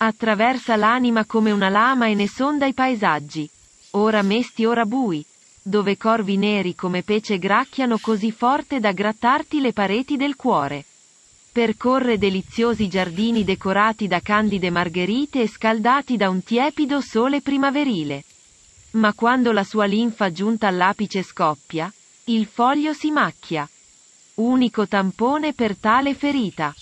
Attraversa l'anima come una lama e ne sonda i paesaggi. Ora mesti, ora bui. Dove corvi neri come pece gracchiano così forte da grattarti le pareti del cuore. Percorre deliziosi giardini decorati da candide margherite e scaldati da un tiepido sole primaverile. Ma quando la sua linfa giunta all'apice scoppia, il foglio si macchia unico tampone per tale ferita.